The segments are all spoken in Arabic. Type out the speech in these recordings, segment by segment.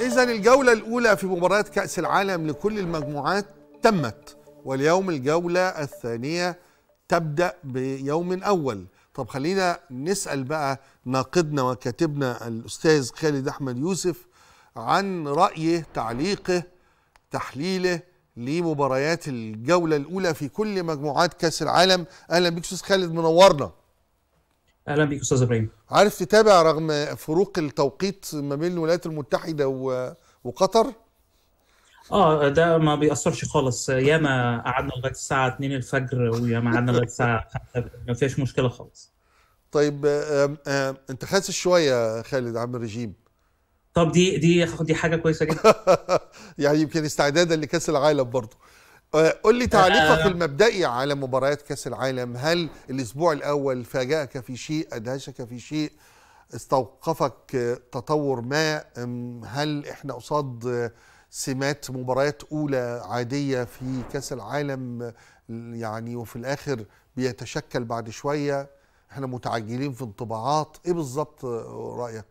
إذا الجولة الأولى في مباريات كأس العالم لكل المجموعات تمت واليوم الجولة الثانية تبدأ بيوم أول طب خلينا نسأل بقى ناقدنا وكاتبنا الأستاذ خالد أحمد يوسف عن رأيه تعليقه تحليله لمباريات الجولة الأولى في كل مجموعات كأس العالم أهلا بيك أستاذ خالد منورنا اهلا بيك استاذ ابراهيم عارف تتابع رغم فروق التوقيت ما بين الولايات المتحده و... وقطر اه ده ما بيأثرش خالص ياما قعدنا لغايه الساعه 2 الفجر وياما قعدنا لغايه الساعه 5 ما فيهاش مشكله خالص طيب آه، انت خاسس شويه خالد عن الرجيم طب دي دي دي حاجه كويسه جدا يعني يمكن استعدادا لكاس العالم برضه قل لي تعليقك آه. المبدئي على مباريات كاس العالم هل الاسبوع الاول فاجأك في شيء ادهشك في شيء استوقفك تطور ما هل احنا قصاد سمات مباريات اولى عاديه في كاس العالم يعني وفي الاخر بيتشكل بعد شويه احنا متعجلين في انطباعات ايه بالظبط رايك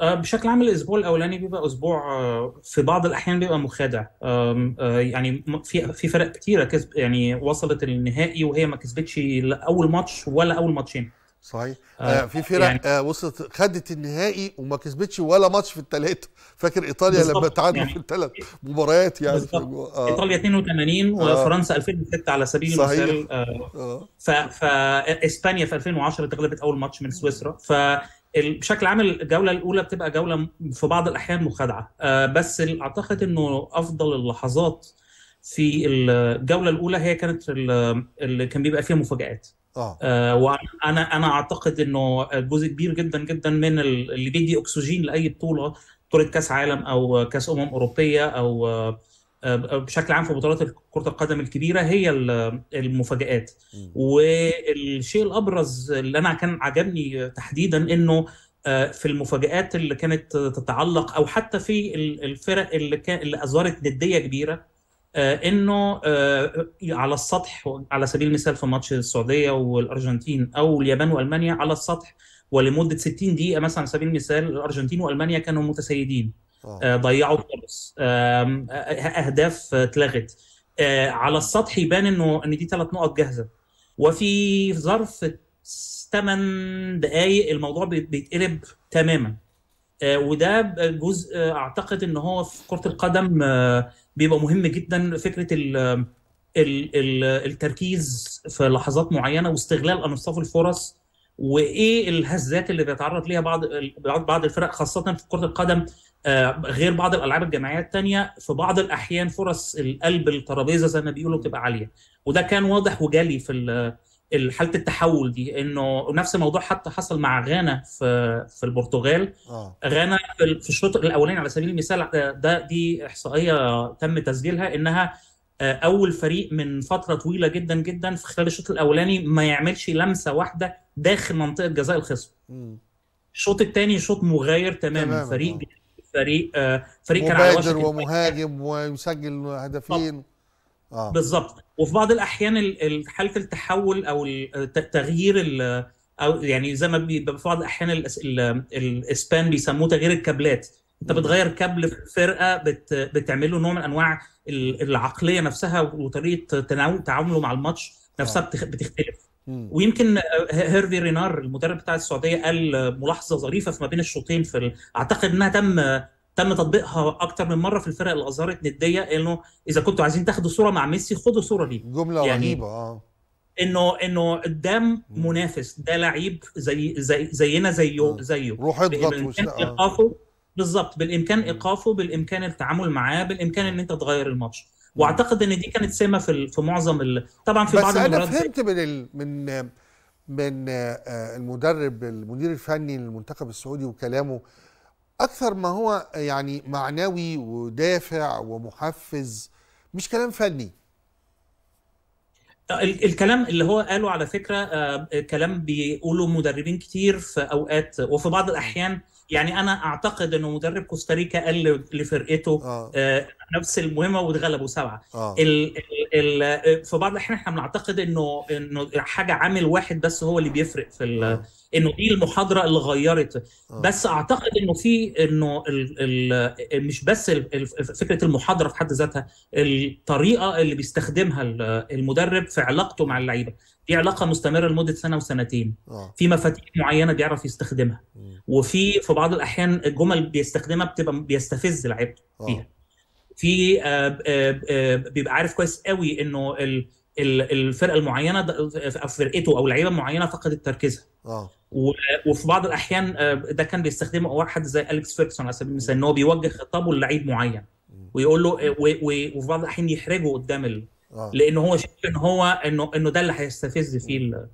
آه، بشكل عام الاسبوع الاولاني بيبقى اسبوع آه، في بعض الاحيان بيبقى مخادع آه، يعني في في فرق كتيره كسب يعني وصلت النهائي وهي ما كسبتش لا اول ماتش ولا اول ماتشين صحيح آه في فرق يعني آه وصلت خدت النهائي وما كسبتش ولا ماتش في الثلاثه فاكر ايطاليا لما تعادلوا يعني في الثلاث مباريات يعني في آه ايطاليا 82 آه وفرنسا 2006 على سبيل صحيح. المثال آه آه فاسبانيا في 2010 اتغلبت اول ماتش من سويسرا ف بشكل عام الجوله الاولى بتبقى جوله في بعض الاحيان مخادعه آه، بس اعتقد انه افضل اللحظات في الجوله الاولى هي كانت اللي كان بيبقى فيها مفاجات اه, آه، وانا انا اعتقد انه جزء كبير جدا جدا من اللي بيدي اكسجين لاي بطوله بطوله كاس عالم او كاس امم اوروبيه او آه، آه، بشكل عام في بطولات كره القدم الكبيره هي المفاجات والشيء الابرز اللي انا كان عجبني تحديدا انه آه، في المفاجات اللي كانت تتعلق او حتى في الفرق اللي كان اللي اظهرت نديه كبيره آه، انه على السطح على سبيل المثال في ماتش السعوديه والارجنتين او اليابان والمانيا على السطح ولمده 60 دقيقه مثلا على سبيل المثال الارجنتين والمانيا كانوا متسيدين آه. آه، ضيعوا خالص آه، اهداف اتلغت على السطح يبان انه ان دي ثلاث نقط جاهزه وفي ظرف 8 دقائق الموضوع بيتقلب تماما وده جزء اعتقد ان هو في كره القدم بيبقى مهم جدا فكره ال التركيز في لحظات معينه واستغلال انصاف الفرص وايه الهزات اللي بيتعرض ليها بعض بعض الفرق خاصه في كره القدم آه، غير بعض الالعاب الجماعيه الثانيه في بعض الاحيان فرص القلب الترابيزه زي ما بيقولوا بتبقى عاليه وده كان واضح وجلي في حاله التحول دي انه نفس الموضوع حتى حصل مع غانا في في البرتغال آه. غانا في الشوط الاولاني على سبيل المثال ده دي احصائيه تم تسجيلها انها آه، اول فريق من فتره طويله جدا جدا في خلال الشوط الاولاني ما يعملش لمسه واحده داخل منطقه جزاء الخصم الشوط الثاني شوط مغاير تماما تمام. فريق آه. فريق آه، فريق كان على مبادر ومهاجم ويسجل هدفين آه. بالظبط وفي بعض الاحيان حاله التحول او تغيير او يعني زي ما بيبقى في بعض الاحيان الاسبان بيسموه تغيير الكابلات انت بتغير كابل في الفرقه بتعمل له نوع من انواع العقليه نفسها وطريقه تعامله مع الماتش نفسها آه. بتختلف ويمكن آه، هيرفي رينار المدرب بتاع السعوديه قال آه، ملاحظه ظريفه في ما بين الشوطين في ال... اعتقد انها تم تم تطبيقها اكتر من مره في الفرق اللي اظهرت نديه انه اذا كنتوا عايزين تاخدوا صوره مع ميسي خدوا صوره ليه جمله يعني رهيبه اه انه انه قدام منافس ده لعيب زي زي زينا زيه زيه روح اضغط بالظبط بالامكان ايقافه بالامكان التعامل معاه بالامكان ان انت تغير الماتش واعتقد ان دي كانت سمه في في معظم ال... طبعا في بس بعض انا فهمت من ال... من من آه، المدرب المدير الفني للمنتخب السعودي وكلامه اكثر ما هو يعني معنوي ودافع ومحفز مش كلام فني آه، الكلام اللي هو قاله على فكره آه، كلام بيقوله مدربين كتير في اوقات وفي بعض الاحيان يعني انا اعتقد انه مدرب كوستاريكا قال لفرقته آه. نفس المهمه واتغلبوا سبعه آه. ال ال ال في بعض الاحيان احنا بنعتقد انه انه حاجه عامل واحد بس هو اللي بيفرق في ال... آه. انه دي المحاضره اللي غيرت آه. بس اعتقد انه في انه ال... ال... مش بس ال... فكره المحاضره في حد ذاتها الطريقه اللي بيستخدمها المدرب في علاقته مع اللعيبه دي علاقه مستمره لمده سنه وسنتين آه. في مفاتيح معينه بيعرف يستخدمها مم. وفي في بعض الاحيان الجمل بيستخدمها بتبقى بيستفز لعيبته آه. فيها في آه، آه، آه، بيبقى عارف كويس قوي انه الفرقه المعينه او فرقته او لعيبه معينه فقدت تركيزها اه وفي بعض الاحيان ده كان بيستخدمه واحد زي اليكس فيركسون على سبيل المثال ان هو بيوجه خطابه للعيب معين ويقول له وفي بعض الاحيان يحرجه قدام ال... لان هو شايف ان هو انه انه ده اللي هيستفز فيه ال...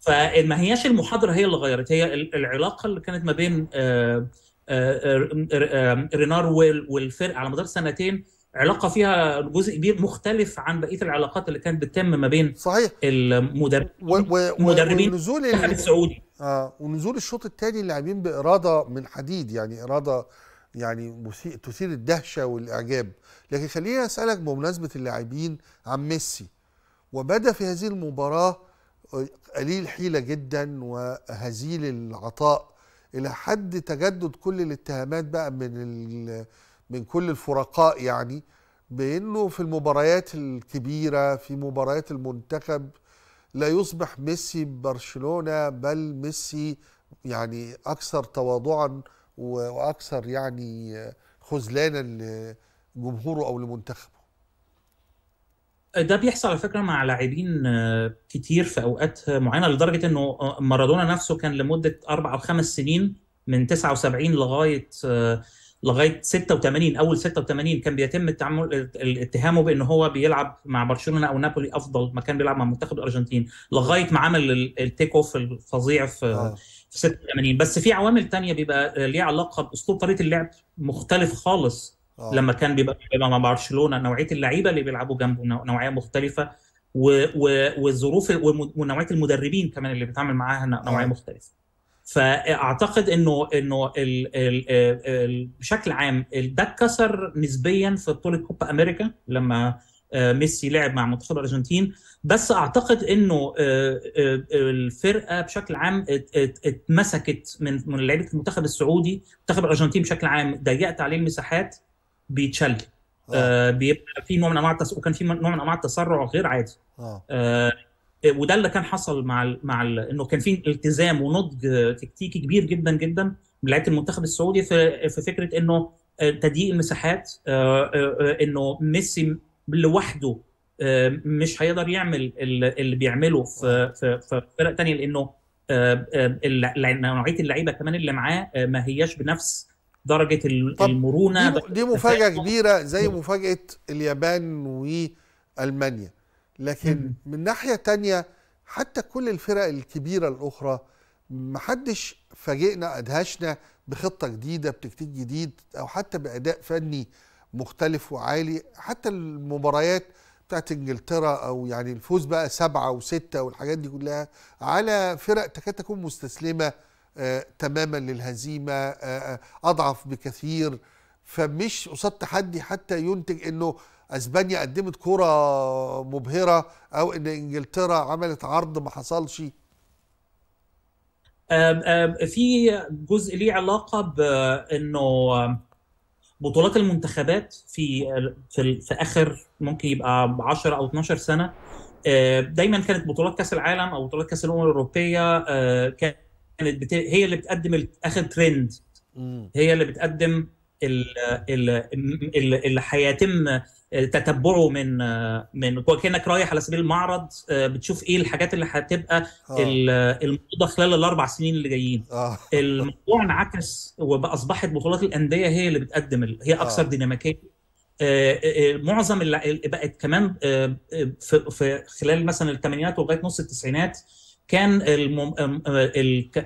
فما هياش المحاضره هي اللي غيرت هي العلاقه اللي كانت ما بين آه، آه، آه، رينار والفرقه على مدار سنتين علاقه فيها جزء كبير مختلف عن بقيه العلاقات اللي كانت بتتم ما بين صحيح المدربين المدربين ونزول السعودي اه ونزول الشوط الثاني اللاعبين باراده من حديد يعني اراده يعني تثير الدهشه والاعجاب لكن خليني اسالك بمناسبه اللاعبين عن ميسي وبدا في هذه المباراه قليل حيله جدا وهزيل العطاء الى حد تجدد كل الاتهامات بقى من من كل الفرقاء يعني بانه في المباريات الكبيره في مباريات المنتخب لا يصبح ميسي ببرشلونه بل ميسي يعني اكثر تواضعا واكثر يعني خذلانا لجمهوره او لمنتخبه ده بيحصل على فكره مع لاعبين آه، كتير في اوقات معينه لدرجه انه آه، مارادونا نفسه كان لمده اربع او خمس سنين من 79 لغايه آه، لغايه 86 اول 86 كان بيتم التعامل اتهامه بان هو بيلعب مع برشلونه او نابولي افضل ما كان بيلعب مع منتخب الارجنتين لغايه ما عمل التيك اوف الفظيع في في 86 بس في عوامل تانية بيبقى ليها علاقه باسلوب طريقه اللعب مختلف خالص آه. لما كان بيبقى بيبقى مع برشلونه نوعيه اللعيبه اللي بيلعبوا جنبه نوعيه مختلفه والظروف ونوعيه المدربين كمان اللي بيتعامل معاها نوعيه آه. مختلفه فاعتقد انه انه ال ال ال بشكل عام ده اتكسر نسبيا في بطوله كوبا امريكا لما آه، ميسي لعب مع منتخب الارجنتين بس اعتقد انه الفرقه بشكل عام اتمسكت من من لعيبه المنتخب السعودي منتخب الارجنتين بشكل عام ضيقت عليه المساحات بيتشل آه. آه بيبقى في نوع من انواع التس... وكان في نوع من انواع التسرع غير عادي آه. آه. آه وده اللي كان حصل مع ال مع ال انه كان في التزام ونضج تكتيكي كبير جدا جدا من لعيبه المنتخب السعودي في في فكره انه آه، تضييق المساحات آه آه انه ميسي لوحده مش هيقدر يعمل اللي بيعمله في, في فرق ثانيه لانه نوعيه اللعيبه كمان اللي معاه ما هياش بنفس درجه المرونه دي, دي مفاجاه كبيره زي مفاجاه اليابان والمانيا لكن م. من ناحيه تانية حتى كل الفرق الكبيره الاخرى محدش فاجئنا ادهشنا بخطه جديده بتكتيك جديد او حتى باداء فني مختلف وعالي حتى المباريات بتاعت انجلترا او يعني الفوز بقى سبعه وسته والحاجات دي كلها على فرق تكاد تكون مستسلمه آه، تماما للهزيمه آه، آه، اضعف بكثير فمش قصاد تحدي حتى ينتج انه اسبانيا قدمت كره مبهره او ان انجلترا عملت عرض ما حصلش في جزء ليه علاقه بانه بطولات المنتخبات في في, في اخر ممكن يبقى 10 او 12 سنه دايما كانت بطولات كاس العالم او بطولات كاس الامم الاوروبيه كانت كانت بت... هي اللي بتقدم اخر ترند هي اللي بتقدم اللي هيتم تتبعه من من كانك رايح على سبيل المعرض آه، بتشوف ايه الحاجات اللي هتبقى آه. الموضه خلال الاربع سنين اللي جايين آه. الموضوع انعكس واصبحت بطولات الانديه هي اللي بتقدم هي اكثر ديناميكيه معظم اللي بقت كمان في خلال مثلا الثمانينات ولغايه نص التسعينات كان المم...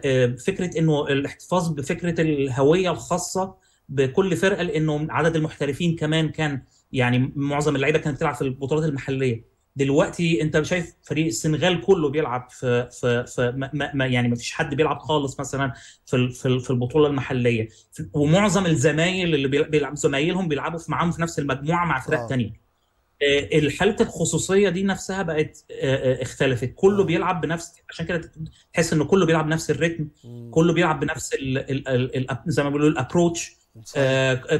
آه، فكره انه الاحتفاظ بفكره الهويه الخاصه بكل فرقه لانه عدد المحترفين كمان كان يعني معظم اللعيبه كانت تلعب في البطولات المحليه دلوقتي انت شايف فريق السنغال كله بيلعب في في, في ما ما يعني ما فيش حد بيلعب خالص مثلا في في, في البطوله المحليه ومعظم الزمايل اللي بيلعب زمايلهم بيلعبوا في معاهم في نفس المجموعه مع فرق آه. تانية آه، الحاله الخصوصيه دي نفسها بقت آه، آه، اختلفت كله بيلعب بنفس عشان كده تحس ان كله بيلعب بنفس الريتم كله بيلعب بنفس الـ الـ الـ الـ زي ما بيقولوا الابروتش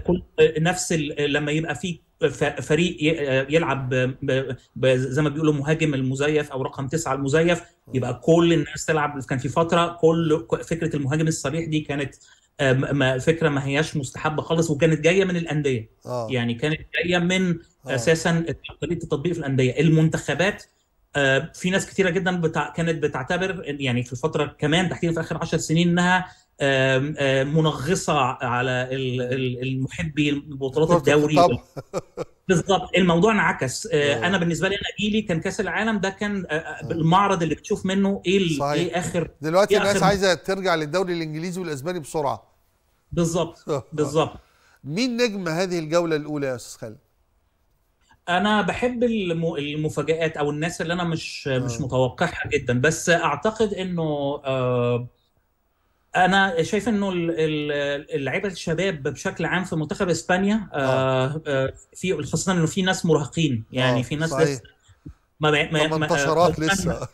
كل نفس لما يبقى في فريق يلعب زي ما بيقولوا مهاجم المزيف او رقم تسعه المزيف يبقى كل الناس تلعب كان في فتره كل فكره المهاجم الصريح دي كانت آه، ما فكره ما هياش مستحبه خالص وكانت جايه من الانديه أوه. يعني كانت جايه من أوه. اساسا طريقه التطبيق في الانديه المنتخبات آه، في ناس كثيره جدا بتاع كانت بتعتبر يعني في الفتره كمان تحديدا في اخر 10 سنين انها منغصه على المحبي بطولات الدوري بالظبط الموضوع انعكس آه، آه. انا بالنسبه لي انا جيلي كان كاس العالم ده كان المعرض اللي بتشوف منه ايه, إيه صحيح. ايه اخر دلوقتي إيه الناس آخر عايزه ترجع للدوري الانجليزي والاسباني بسرعه بالظبط بالظبط مين نجم هذه الجوله الاولى يا استاذ خالد انا بحب المفاجآت او الناس اللي انا مش مش آه. متوقعها جدا بس اعتقد انه آه، انا شايف انه اللعيبه الشباب بشكل عام في منتخب اسبانيا آه، في خاصه انه في ناس مراهقين يعني في ناس صحيح. لسه ما بقى يعني ما, ما لسه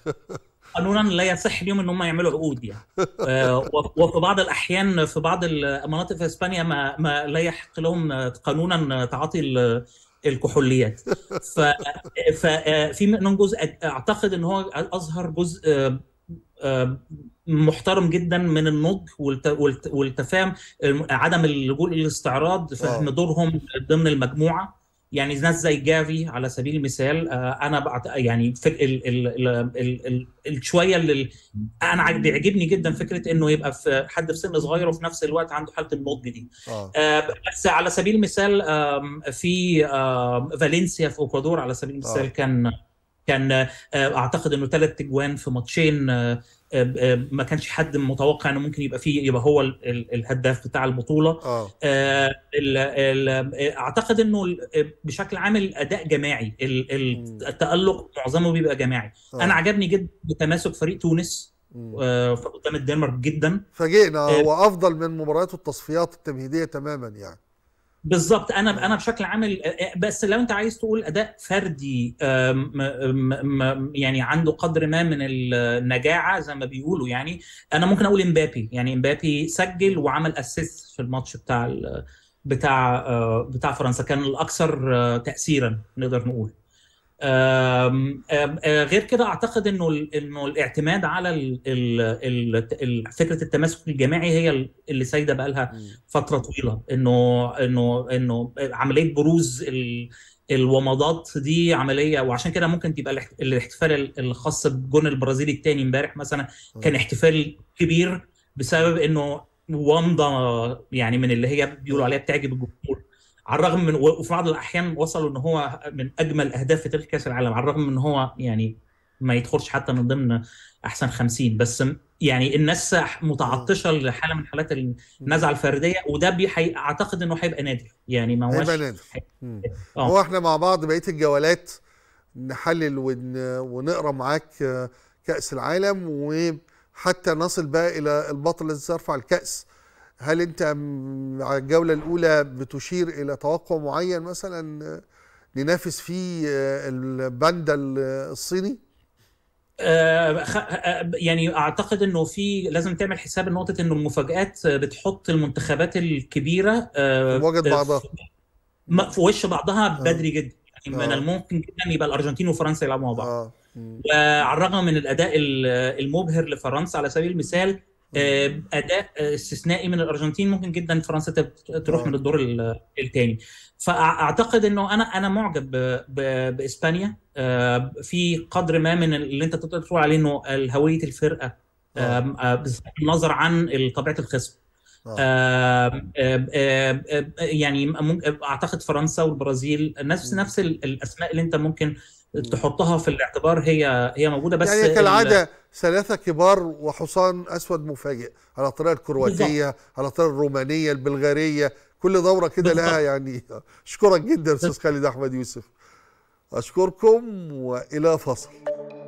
قانونا لا يصح لهم ان هم يعملوا عقود يعني وفي بعض الاحيان في بعض المناطق في اسبانيا ما, ما لا يحق لهم قانونا تعاطي الكحوليات ف ففي منهم جزء اعتقد ان هو اظهر جزء آه، آه، محترم جدا من النضج والتفاهم عدم اللجوء للاستعراض فهم آه. دورهم ضمن المجموعه يعني ناس زي جافي على سبيل المثال آه، انا يعني في ال ال ال ال ال شويه اللي انا بيعجبني جدا فكره انه يبقى في حد في سن صغير وفي نفس الوقت عنده حاله النضج دي آه. آه، بس على سبيل المثال في فالنسيا في اكوادور على سبيل المثال كان كان اعتقد انه ثلاث تجوان في ماتشين آه، ما كانش حد متوقع انه ممكن يبقى فيه يبقى هو الهداف بتاع البطوله آه. آه، اعتقد انه بشكل عام الاداء جماعي التالق معظمه بيبقى جماعي أوه. انا عجبني جدا تماسك فريق تونس آه قدام الدنمارك جدا فاجئنا آه، هو افضل من مبارياته التصفيات التمهيديه تماما يعني بالظبط انا انا بشكل عام بس لو انت عايز تقول اداء فردي يعني عنده قدر ما من النجاعه زي ما بيقولوا يعني انا ممكن اقول امبابي يعني امبابي سجل وعمل اسيست في الماتش بتاع بتاع آه، بتاع فرنسا كان الاكثر آه، تاثيرا نقدر نقول آم آم آه، غير كده اعتقد انه انه الاعتماد على فكره التماسك الجماعي هي اللي سايده بقى لها فتره طويله انه انه انه عمليه بروز الومضات دي عمليه وعشان كده ممكن تبقى الاحتفال الخاص بالجون البرازيلي الثاني امبارح مثلا كان احتفال كبير بسبب انه ومضه يعني من اللي هي بيقولوا عليها بتعجب الجمهور على الرغم من وفي بعض الاحيان وصلوا ان هو من اجمل اهداف في تاريخ كاس العالم على الرغم من هو يعني ما يدخلش حتى من ضمن احسن 50 بس يعني الناس متعطشه لحاله من حالات النزعه الفرديه وده بيحي... اعتقد انه هيبقى نادر يعني ما هوش هيبقى نادر آه. هو احنا مع بعض بقيه الجولات نحلل ون... ونقرا معاك كاس العالم وحتى نصل بقى الى البطل الذي سيرفع الكاس هل انت على الجوله الاولى بتشير الى توقع معين مثلا آه، ننافس فيه آه، الباندا الصيني؟ آه، يعني اعتقد انه في لازم تعمل حساب نقطه انه المفاجات بتحط المنتخبات الكبيره وجد بعضها في وش بعضها بدري جدا يعني من الممكن جدا يبقى الارجنتين وفرنسا يلعبوا مع بعض آه. وعلى الرغم من الاداء المبهر لفرنسا على سبيل المثال آه، اداء آه، استثنائي من الارجنتين ممكن جدا فرنسا تروح آه. من الدور الثاني فاعتقد انه انا انا معجب باسبانيا في قدر ما من اللي انت تقدر تقول عليه انه هويه الفرقه بالنظر عن طبيعه الخصم يعني اعتقد فرنسا والبرازيل نفس نفس الاسماء اللي انت ممكن تحطها في الاعتبار هي هي موجوده بس يعني كالعاده ثلاثه كبار وحصان اسود مفاجئ على الطريقه الكرواتيه على الطريقه الرومانيه البلغاريه كل دوره كده لها يعني اشكرك جدا استاذ خالد احمد يوسف اشكركم والى فصل